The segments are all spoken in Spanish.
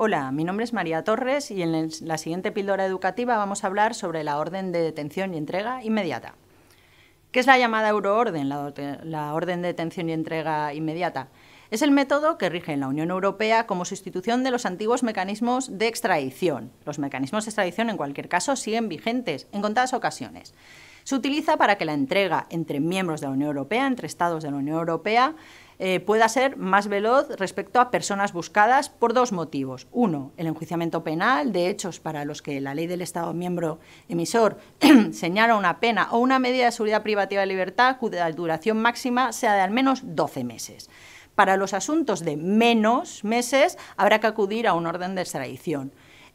Hola, mi nombre es María Torres y en la siguiente píldora educativa vamos a hablar sobre la orden de detención y entrega inmediata. ¿Qué es la llamada euroorden, la, la orden de detención y entrega inmediata? Es el método que rige en la Unión Europea como sustitución de los antiguos mecanismos de extradición. Los mecanismos de extradición, en cualquier caso, siguen vigentes en contadas ocasiones. Se utiliza para que la entrega entre miembros de la Unión Europea, entre estados de la Unión Europea, eh, pueda ser más veloz respecto a personas buscadas por dos motivos. Uno, el enjuiciamiento penal de hechos para los que la ley del Estado miembro emisor señala una pena o una medida de seguridad privativa de libertad cuya duración máxima sea de al menos 12 meses. Para los asuntos de menos meses habrá que acudir a un orden de extradición.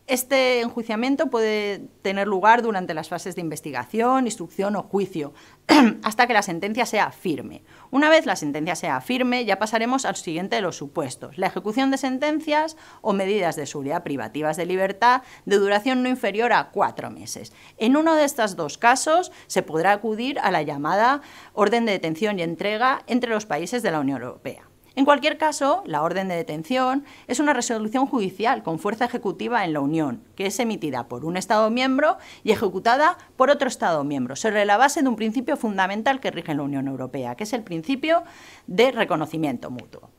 Este enjuiciamiento puede tener lugar durante las fases de investigación, instrucción o juicio, hasta que la sentencia sea firme. Una vez la sentencia sea firme, ya pasaremos al siguiente de los supuestos, la ejecución de sentencias o medidas de seguridad privativas de libertad de duración no inferior a cuatro meses. En uno de estos dos casos se podrá acudir a la llamada orden de detención y entrega entre los países de la Unión Europea. En cualquier caso, la orden de detención es una resolución judicial con fuerza ejecutiva en la Unión, que es emitida por un Estado miembro y ejecutada por otro Estado miembro, sobre la base de un principio fundamental que rige en la Unión Europea, que es el principio de reconocimiento mutuo.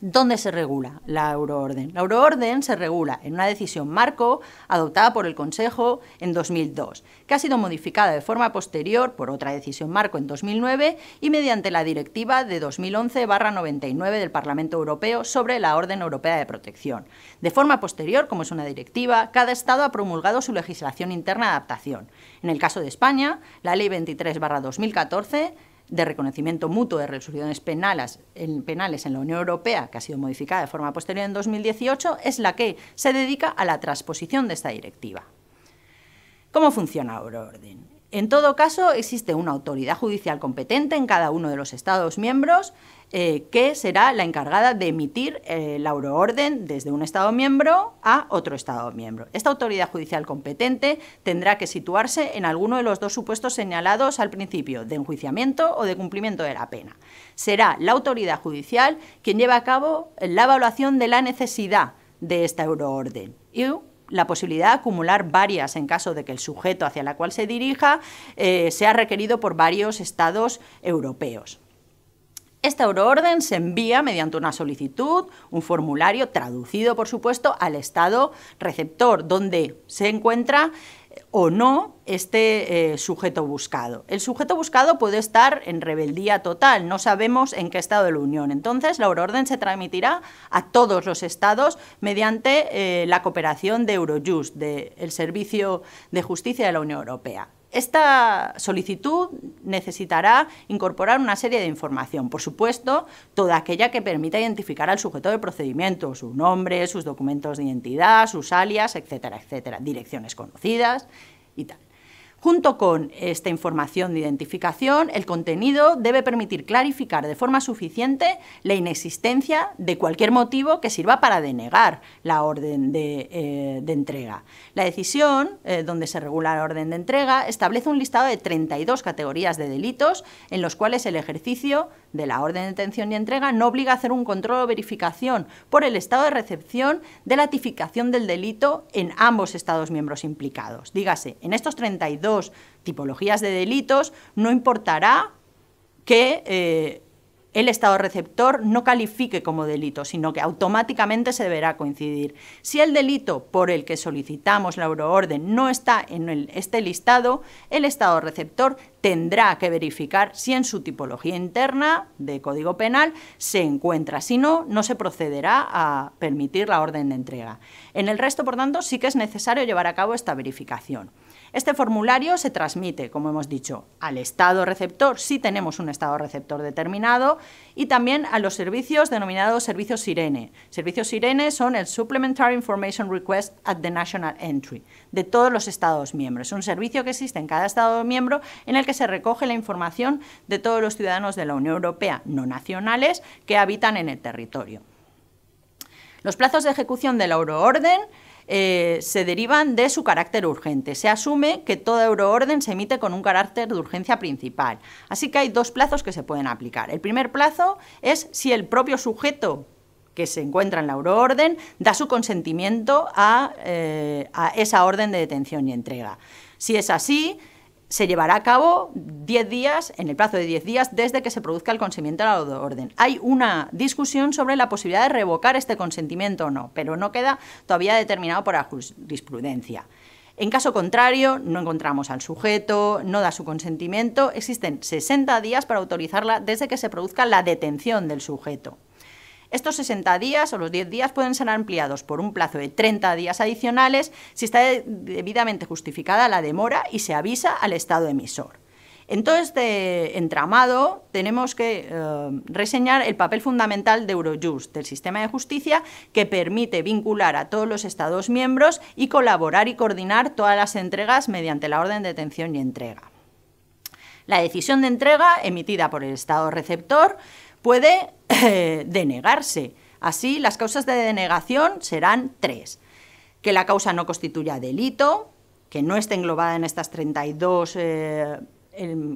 ¿Dónde se regula la euroorden? La euroorden se regula en una decisión marco adoptada por el Consejo en 2002, que ha sido modificada de forma posterior por otra decisión marco en 2009 y mediante la Directiva de 2011-99 del Parlamento Europeo sobre la Orden Europea de Protección. De forma posterior, como es una directiva, cada Estado ha promulgado su legislación interna de adaptación. En el caso de España, la Ley 23-2014 de reconocimiento mutuo de resoluciones penales en, penales en la Unión Europea, que ha sido modificada de forma posterior en 2018, es la que se dedica a la transposición de esta directiva. ¿Cómo funciona Orden? En todo caso, existe una autoridad judicial competente en cada uno de los Estados miembros eh, que será la encargada de emitir eh, la euroorden desde un Estado miembro a otro Estado miembro. Esta autoridad judicial competente tendrá que situarse en alguno de los dos supuestos señalados al principio, de enjuiciamiento o de cumplimiento de la pena. Será la autoridad judicial quien lleva a cabo la evaluación de la necesidad de esta euroorden la posibilidad de acumular varias en caso de que el sujeto hacia la cual se dirija eh, sea requerido por varios estados europeos. Esta euroorden se envía mediante una solicitud, un formulario traducido, por supuesto, al Estado receptor, donde se encuentra o no este sujeto buscado. El sujeto buscado puede estar en rebeldía total, no sabemos en qué estado de la Unión. Entonces, la orden se transmitirá a todos los estados mediante eh, la cooperación de Eurojust, del Servicio de Justicia de la Unión Europea. Esta solicitud necesitará incorporar una serie de información, por supuesto, toda aquella que permita identificar al sujeto de procedimiento, su nombre, sus documentos de identidad, sus alias, etcétera, etcétera, direcciones conocidas y tal. Junto con esta información de identificación, el contenido debe permitir clarificar de forma suficiente la inexistencia de cualquier motivo que sirva para denegar la orden de, eh, entrega. La decisión, eh, donde se regula la orden de entrega, establece un listado de 32 categorías de delitos en los cuales el ejercicio de la orden de detención y entrega no obliga a hacer un control o verificación por el estado de recepción de la tipificación del delito en ambos Estados miembros implicados. Dígase, en estos 32 tipologías de delitos no importará que eh, el Estado receptor no califique como delito, sino que automáticamente se deberá coincidir. Si el delito por el que solicitamos la euroorden no está en este listado, el Estado receptor tendrá que verificar si en su tipología interna de Código Penal se encuentra. Si no, no se procederá a permitir la orden de entrega. En el resto, por tanto, sí que es necesario llevar a cabo esta verificación. Este formulario se transmite, como hemos dicho, al Estado receptor, si tenemos un Estado receptor determinado, y también a los servicios denominados servicios Sirene. Servicios Sirene son el Supplementary Information Request at the National Entry, de todos los Estados miembros. Es un servicio que existe en cada Estado miembro en el que se recoge la información de todos los ciudadanos de la Unión Europea no nacionales que habitan en el territorio. Los plazos de ejecución de la euroorden eh, se derivan de su carácter urgente. Se asume que toda euroorden se emite con un carácter de urgencia principal. Así que hay dos plazos que se pueden aplicar. El primer plazo es si el propio sujeto que se encuentra en la euroorden da su consentimiento a eh, esa orden de detención y entrega. Si es así, se llevará a cabo 10 días, en el plazo de 10 días, desde que se produzca el consentimiento a la orden. Hay una discusión sobre la posibilidad de revocar este consentimiento o no, pero no queda todavía determinado por la jurisprudencia. En caso contrario, no encontramos al sujeto, no da su consentimiento, existen 60 días para autorizarla desde que se produzca la detención del sujeto. Estos 60 días o los 10 días pueden ser ampliados por un plazo de 30 días adicionales si está debidamente justificada la demora y se avisa al Estado emisor. En todo este entramado tenemos que eh, reseñar el papel fundamental de Eurojust, del sistema de justicia que permite vincular a todos los Estados miembros y colaborar y coordinar todas las entregas mediante la orden de detención y entrega. La decisión de entrega emitida por el Estado receptor puede eh, denegarse. Así, las causas de denegación serán tres. Que la causa no constituya delito, que no esté englobada en estas 32 eh,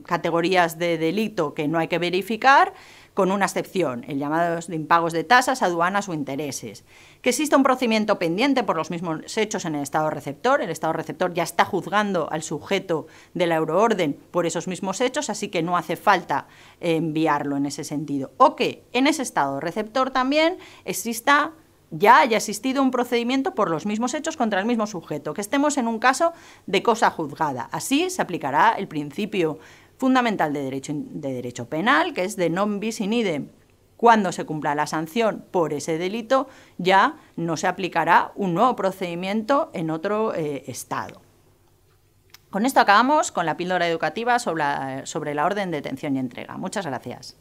categorías de delito que no hay que verificar, con una excepción, el llamado de impagos de tasas, aduanas o intereses. Que exista un procedimiento pendiente por los mismos hechos en el Estado receptor, el Estado receptor ya está juzgando al sujeto de la euroorden por esos mismos hechos, así que no hace falta enviarlo en ese sentido. O que en ese Estado receptor también exista ya haya existido un procedimiento por los mismos hechos contra el mismo sujeto, que estemos en un caso de cosa juzgada. Así se aplicará el principio fundamental de derecho, de derecho penal, que es de non bis in idem. Cuando se cumpla la sanción por ese delito, ya no se aplicará un nuevo procedimiento en otro eh, Estado. Con esto acabamos con la píldora educativa sobre sobre la orden de detención y entrega. Muchas gracias.